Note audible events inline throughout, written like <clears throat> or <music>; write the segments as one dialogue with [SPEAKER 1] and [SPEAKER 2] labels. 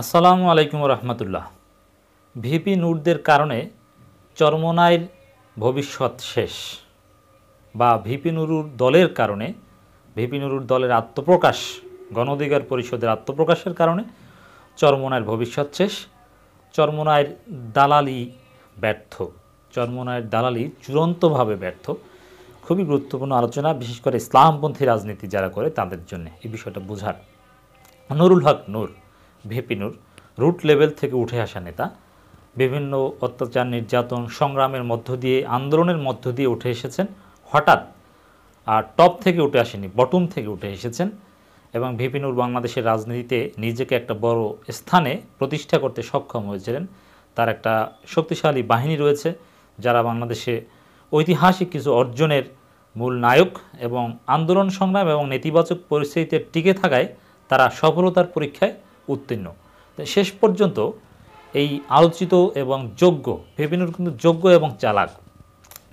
[SPEAKER 1] আসসালামু আলাইকুম রহমতুল্লাহ ভিপি নুরদের কারণে চরমনাইয়ের ভবিষ্যৎ শেষ বা ভিপি নুরুর দলের কারণে ভিপি নুরুর দলের আত্মপ্রকাশ গণধিকার পরিষদের আত্মপ্রকাশের কারণে চরমনায়ের ভবিষ্যৎ শেষ চরমনায়ের দালালি ব্যর্থ চরমনায়ের দালালি চূড়ান্তভাবে ব্যর্থ খুবই গুরুত্বপূর্ণ আলোচনা বিশেষ করে ইসলামপন্থী রাজনীতি যারা করে তাদের জন্য এই বিষয়টা বোঝার নুরুল হক নূর ভেপিনুর রুট লেভেল থেকে উঠে আসা নেতা বিভিন্ন অত্যাচার নির্যাতন সংগ্রামের মধ্য দিয়ে আন্দোলনের মধ্য দিয়ে উঠে এসেছেন হঠাৎ আর টপ থেকে উঠে আসেনি বটম থেকে উঠে এসেছেন এবং ভিপিনুর বাংলাদেশের রাজনীতিতে নিজেকে একটা বড় স্থানে প্রতিষ্ঠা করতে সক্ষম হয়েছিলেন তার একটা শক্তিশালী বাহিনী রয়েছে যারা বাংলাদেশে ঐতিহাসিক কিছু অর্জনের মূল নায়ক এবং আন্দোলন সংগ্রাম এবং নেতিবাচক পরিস্থিতিতে টিকে থাকায় তারা সফলতার পরীক্ষায় উত্তীর্ণ শেষ পর্যন্ত এই আলোচিত এবং যোগ্য ফেবিনুর কিন্তু যোগ্য এবং চালাক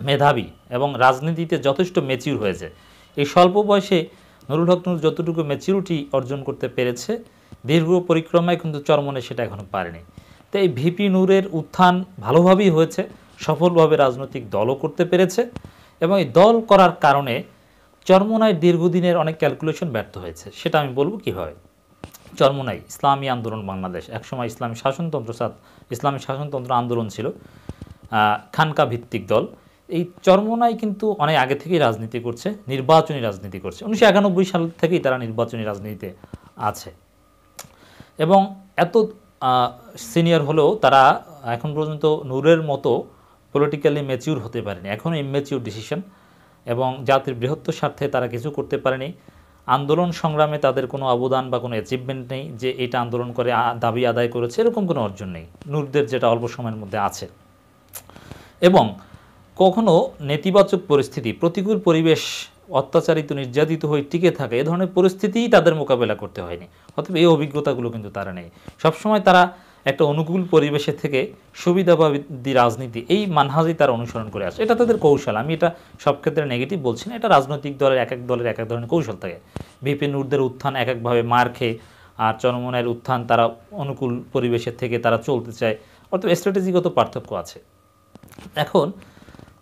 [SPEAKER 1] মেধাবী এবং রাজনীতিতে যথেষ্ট মেচিউর হয়েছে এই স্বল্প বয়সে নুরুল হক নুর যতটুকু মেচিউরিটি অর্জন করতে পেরেছে দীর্ঘ পরিক্রমায় কিন্তু চরমনে সেটা এখনও পারেনি তো এই ভিপি নূরের উত্থান ভালোভাবেই হয়েছে সফলভাবে রাজনৈতিক দলও করতে পেরেছে এবং এই দল করার কারণে চরমনায় দীর্ঘদিনের অনেক ক্যালকুলেশন ব্যর্থ হয়েছে সেটা আমি বলবো কীভাবে জন্ম নেয় ইসলামী আন্দোলন বাংলাদেশ একসময় ইসলামী শাসনতন্ত্র সাত ইসলামী শাসনতন্ত্র আন্দোলন ছিল খানকা ভিত্তিক দল এই চরমনাই কিন্তু অনেক আগে থেকেই রাজনীতি করছে নির্বাচনী রাজনীতি করছে উনিশশো সাল থেকেই তারা নির্বাচনী রাজনীতিতে আছে এবং এত সিনিয়র হলেও তারা এখন পর্যন্ত নূরের মতো পলিটিক্যালি ম্যাচিউর হতে পারেনি এখন ইম্যাচিউর ডিসিশন এবং জাতির বৃহত্তর স্বার্থে তারা কিছু করতে পারেনি আন্দোলন সংগ্রামে তাদের কোনো অবদান বা কোনো অ্যাচিভমেন্ট নেই যে এটা আন্দোলন করে দাবি আদায় করেছে এরকম কোনো অর্জন নেই নূরদের যেটা অল্প সময়ের মধ্যে আছে এবং কখনো নেতিবাচক পরিস্থিতি প্রতিকূল পরিবেশ অত্যাচারিত নির্যাতিত হয়ে টিকে থাকে এ ধরনের পরিস্থিতিই তাদের মোকাবেলা করতে হয়নি অথবা এই অভিজ্ঞতাগুলো কিন্তু তারা নেই সবসময় তারা একটা অনুকূল পরিবেশে থেকে সুবিধাবাদী রাজনীতি এই মানহাজি তারা অনুসরণ করে আসে এটা তাদের কৌশল আমি এটা সব ক্ষেত্রে নেগেটিভ বলছি না এটা রাজনৈতিক দলের এক এক দলের এক এক ধরনের কৌশল থাকে বিপিন উর্দের উত্থান এক একভাবে মার খেয়ে আর চরমনের উত্থান তারা অনুকূল পরিবেশের থেকে তারা চলতে চায় অর্থাৎ স্ট্র্যাটেজিগত পার্থক্য আছে এখন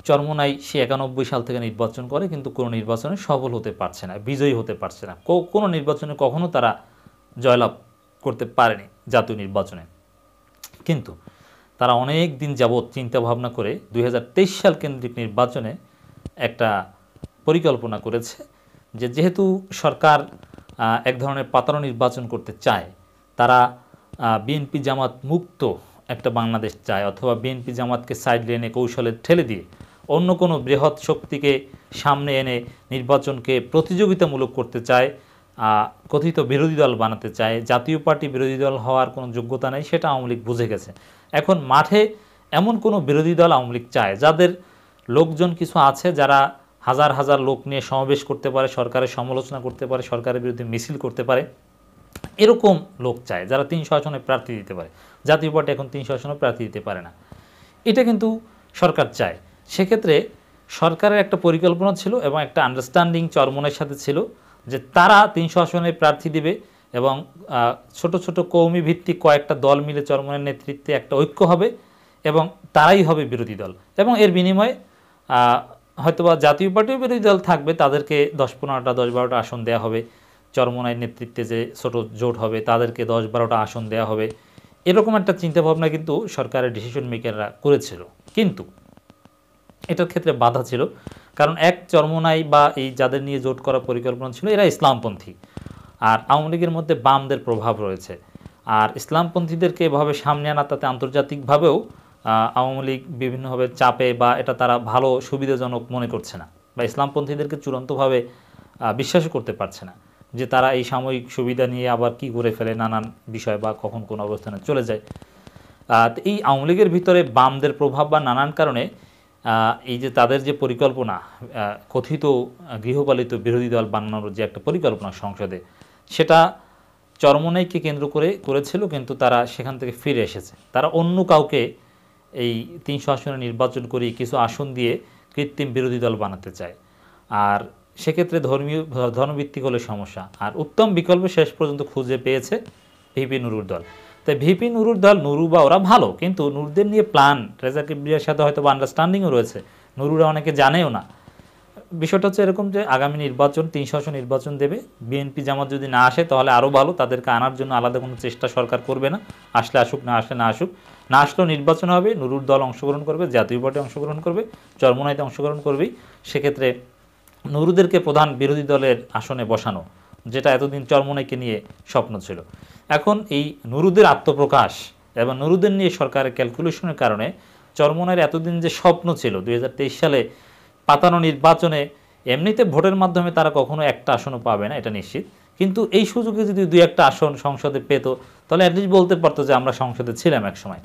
[SPEAKER 1] চরমনাই সে একানব্বই সাল থেকে নির্বাচন করে কিন্তু কোনো নির্বাচনে সফল হতে পারছে না বিজয়ী হতে পারছে না কোনো নির্বাচনে কখনো তারা জয়লাভ করতে পারেনি জাতীয় নির্বাচনে কিন্তু তারা অনেক দিন যাবৎ চিন্তাভাবনা করে দুই সাল কেন্দ্রিক নির্বাচনে একটা পরিকল্পনা করেছে যে যেহেতু সরকার এক ধরনের পাতানো নির্বাচন করতে চায় তারা বিএনপি জামাত মুক্ত একটা বাংলাদেশ চায় অথবা বিএনপি জামাতকে সাইড লেনে কৌশলে ঠেলে দিয়ে অন্য কোনো বৃহৎ শক্তিকে সামনে এনে নির্বাচনকে প্রতিযোগিতামূলক করতে চায় কথিত বিরোধী দল বানাতে চায় জাতীয় পার্টি বিরোধী দল হওয়ার কোনো যোগ্যতা নেই সেটা আওয়ামী লীগ বুঝে গেছে এখন মাঠে এমন কোনো বিরোধী দল আওয়ামী লীগ চায় যাদের লোকজন কিছু আছে যারা হাজার হাজার লোক নিয়ে সমাবেশ করতে পারে সরকারের সমালোচনা করতে পারে সরকারের বিরুদ্ধে মিছিল করতে পারে এরকম লোক চায় যারা তিনশো আসনে প্রার্থী দিতে পারে জাতীয় পার্টি এখন তিনশো আসনে প্রার্থী দিতে পারে না এটা কিন্তু সরকার চায় সেক্ষেত্রে সরকারের একটা পরিকল্পনা ছিল এবং একটা আন্ডারস্ট্যান্ডিং চরমনের সাথে ছিল যে তারা তিনশো আসনে প্রার্থী দেবে এবং ছোট ছোট কৌমি ভিত্তিক কয়েকটা দল মিলে চরমনের নেতৃত্বে একটা ঐক্য হবে এবং তারাই হবে বিরোধী দল এবং এর বিনিময়ে হয়তোবা জাতীয় পার্টিও বিরোধী দল থাকবে তাদেরকে দশ পনেরোটা দশ বারোটা আসন দেওয়া হবে চরমনায় নেতৃত্বে যে ছোট জোট হবে তাদেরকে দশ বারোটা আসন দেওয়া হবে এরকম একটা চিন্তাভাবনা কিন্তু সরকারের ডিসিশন মেকাররা করেছিল কিন্তু এটার ক্ষেত্রে বাধা ছিল কারণ এক চর্মনাই বা এই যাদের নিয়ে জোট করা পরিকল্পনা ছিল এরা ইসলামপন্থী আর আওয়ামী লীগের মধ্যে বামদের প্রভাব রয়েছে আর ইসলামপন্থীদেরকে এভাবে সামনে আনা তাতে আন্তর্জাতিকভাবেও আওয়ামী লীগ বিভিন্নভাবে চাপে বা এটা তারা ভালো সুবিধাজনক মনে করছে না বা ইসলামপন্থীদেরকে চূড়ান্তভাবে বিশ্বাস করতে পারছে না যে তারা এই সাময়িক সুবিধা নিয়ে আবার কি করে ফেলে নানান বিষয় বা কখন কোন অবস্থানে চলে যায় এই আওয়ামী লীগের ভিতরে বামদের প্রভাব বা নানান কারণে এই যে তাদের যে পরিকল্পনা কথিত গৃহপালিত বিরোধী দল বানানোর যে একটা পরিকল্পনা সংসদে সেটা চরমনাইকে কেন্দ্র করে করেছিল কিন্তু তারা সেখান থেকে ফিরে এসেছে তারা অন্য কাউকে এই তিনশো আসনে নির্বাচন করে কিছু আসন দিয়ে কৃত্রিম বিরোধী দল বানাতে চায় আর সেক্ষেত্রে ধর্মীয় ধর্মভিত্তিক হলে সমস্যা আর উত্তম বিকল্প শেষ পর্যন্ত খুঁজে পেয়েছে ভিপি নুরুর দল তাই ভিপি নুরুর দল নুরু বা ওরা ভালো কিন্তু নুরদের নিয়ে প্ল্যান রেজা কিবরিয়ার সাথে হয়তো আন্ডারস্ট্যান্ডিংও রয়েছে নুরুরা অনেকে জানেও না বিষয়টা হচ্ছে এরকম যে আগামী নির্বাচন তিনশো আসন নির্বাচন দেবে বিএনপি জামাত যদি না আসে তাহলে আরও ভালো তাদেরকে আনার জন্য আলাদা কোনো চেষ্টা সরকার করবে না আসলে আসুক না আসলে না আসুক না আসলেও নির্বাচন হবে নুরুর দল অংশগ্রহণ করবে জাতীয় পার্টি অংশগ্রহণ করবে চর্মনাইতে অংশগ্রহণ করবেই সেক্ষেত্রে নুরুদেরকে প্রধান বিরোধী দলের আসনে বসানো যেটা এতদিন চর্মনাইকে নিয়ে স্বপ্ন ছিল এখন এই নুরুদের আত্মপ্রকাশ এবং নুরুদের নিয়ে সরকারের ক্যালকুলেশনের কারণে চরমনের এতদিন যে স্বপ্ন ছিল দুই সালে পাতানো নির্বাচনে এমনিতে ভোটের মাধ্যমে তারা কখনো একটা আসনও পাবে না এটা নিশ্চিত কিন্তু এই সুযোগে যদি দুই একটা আসন সংসদে পেত তাহলে অ্যাটলিস্ট বলতে পারতো যে আমরা সংসদে ছিলাম এক সময়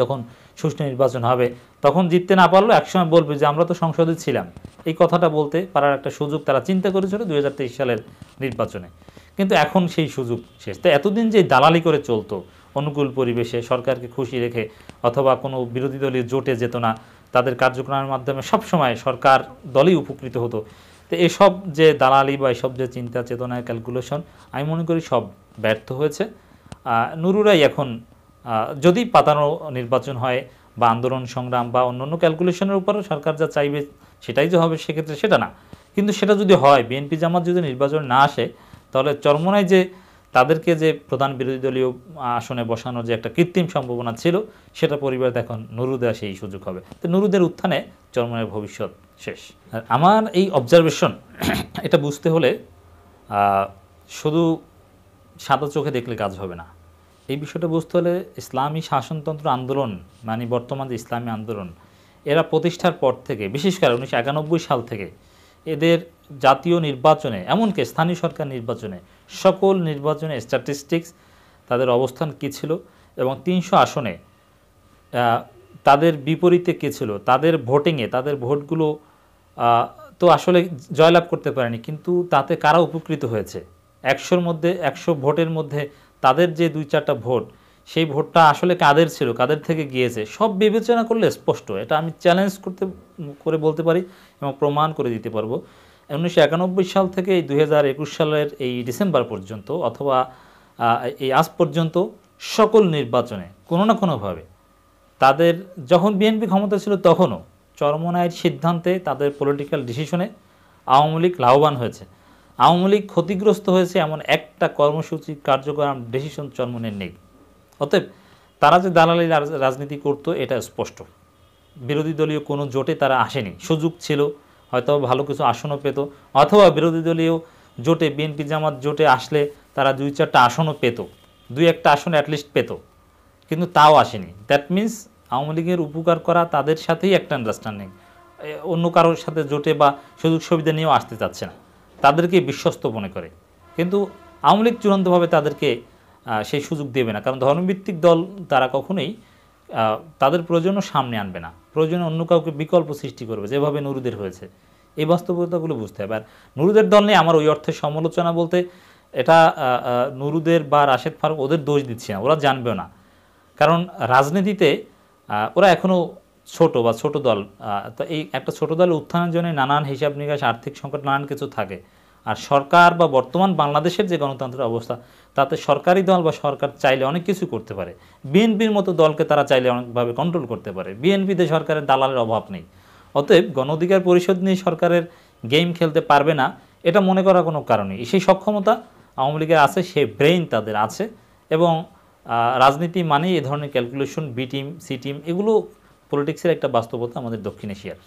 [SPEAKER 1] যখন সুষ্ঠু নির্বাচন হবে তখন জিততে না পারলেও একসময় বলবে যে আমরা তো সংসদে ছিলাম এই কথাটা বলতে পারার একটা সুযোগ তারা চিন্তা করেছিল দুই সালের নির্বাচনে কিন্তু এখন সেই সুযোগ শেষ তো এতদিন যে দালালি করে চলতো অনুকূল পরিবেশে সরকারকে খুশি রেখে অথবা কোনো বিরোধী দলের জোটে যেত না তাদের কার্যক্রমের মাধ্যমে সবসময় সরকার দলই উপকৃত হতো তো এসব যে দালালি বা এসব যে চিন্তা চেতনা ক্যালকুলেশন আমি মনে করি সব ব্যর্থ হয়েছে নুরুরাই এখন যদি পাতানো নির্বাচন হয় বা আন্দোলন সংগ্রাম বা অন্য অন্য ক্যালকুলেশনের উপরও সরকার যা চাইবে সেটাই যে হবে সেক্ষেত্রে সেটা না কিন্তু সেটা যদি হয় বিএনপি জামাত যদি নির্বাচন না আসে তাহলে চরমোনায় যে তাদেরকে যে প্রধান বিরোধী দলীয় আসনে বসানোর যে একটা কৃত্রিম সম্ভাবনা ছিল সেটা পরিবার এখন নুরুদা সেই সুযোগ হবে তো নুরুদের উত্থানে চরমোনায়ের ভবিষ্যৎ শেষ আমার এই অবজারভেশন <clears throat> এটা বুঝতে হলে শুধু সাদা চোখে দেখলে কাজ হবে না এই বিষয়টা বুঝতে হলে ইসলামী শাসনতন্ত্র আন্দোলন মানে বর্তমান যে ইসলামী আন্দোলন এরা প্রতিষ্ঠার পর থেকে বিশেষ করে উনিশশো সাল থেকে এদের জাতীয় নির্বাচনে এমনকি স্থানীয় সরকার নির্বাচনে সকল নির্বাচনে স্ট্যাটিস্টিক্স তাদের অবস্থান কী ছিল এবং তিনশো আসনে তাদের বিপরীতে কী ছিল তাদের ভোটিংয়ে তাদের ভোটগুলো তো আসলে জয়লাভ করতে পারেনি কিন্তু তাতে কারা উপকৃত হয়েছে একশোর মধ্যে একশো ভোটের মধ্যে তাদের যে দুই চারটা ভোট সেই ভোটটা আসলে কাদের ছিল কাদের থেকে গিয়েছে সব বিবেচনা করলে স্পষ্ট এটা আমি চ্যালেঞ্জ করতে করে বলতে পারি এবং প্রমাণ করে দিতে পারবো উনিশশো সাল থেকে এই দুই সালের এই ডিসেম্বর পর্যন্ত অথবা এই আজ পর্যন্ত সকল নির্বাচনে কোনো না কোনোভাবে তাদের যখন বিএনপি ক্ষমতা ছিল তখনও চরমনায়ের সিদ্ধান্তে তাদের পলিটিক্যাল ডিসিশনে আওয়ামী লীগ লাভবান হয়েছে আওয়ামী লীগ ক্ষতিগ্রস্ত হয়েছে এমন একটা কর্মসূচি কার্যক্রম ডিসিশন চরমনের নেই অতএব তারা যে দালালি রাজনীতি করত এটা স্পষ্ট বিরোধী দলীয় কোনো জোটে তারা আসেনি সুযোগ ছিল হয়তো ভালো কিছু আসনও পেত অথবা বিরোধী দলীয় জোটে বিএনপি জামাত জোটে আসলে তারা দুই চারটা আসনও পেত দুই একটা আসন অ্যাটলিস্ট পেত কিন্তু তাও আসেনি দ্যাট মিন্স আওয়ামী লীগের উপকার করা তাদের সাথেই একটা আন্ডারস্ট্যান্ডিং অন্য কারোর সাথে জোটে বা সুযোগ সুবিধা নিয়েও আসতে চাচ্ছে না তাদেরকে বিশ্বস্ত মনে করে কিন্তু আওয়ামী লীগ চূড়ান্তভাবে তাদেরকে সেই সুযোগ দেবে না কারণ ধর্মভিত্তিক দল তারা কখনোই তাদের প্রয়োজনও সামনে আনবে না প্রয়োজনে অন্য কাউকে বিকল্প সৃষ্টি করবে যেভাবে নুরুদের হয়েছে এই বাস্তবতাগুলো বুঝতে হবে আর নুরুদের দল নিয়ে আমার ওই অর্থে সমালোচনা বলতে এটা নুরুদের বা রাশেদ ফারুক ওদের দোষ দিচ্ছে না ওরা জানবেও না কারণ রাজনীতিতে ওরা এখনও ছোট বা ছোট দল তো এই একটা ছোট দল উত্থানের জন্য নানান হিসাব নিকাশ আর্থিক সংকট নানান কিছু থাকে আর সরকার বা বর্তমান বাংলাদেশের যে গণতন্ত্রের অবস্থা তাতে সরকারি দল বা সরকার চাইলে অনেক কিছু করতে পারে বিএনপির মতো দলকে তারা চাইলে অনেকভাবে কন্ট্রোল করতে পারে বিএনপিতে সরকারের দালালের অভাব নেই অতএব গণ অধিকার পরিষদ নিয়ে সরকারের গেম খেলতে পারবে না এটা মনে করার কোনো কারণ নেই সেই সক্ষমতা আওয়ামী লীগের আছে সে ব্রেইন তাদের আছে এবং রাজনীতি মানেই এ ধরনের calculation B team C team এগুলো পলিটিক্সের একটা বাস্তবতা আমাদের দক্ষিণ এশিয়ার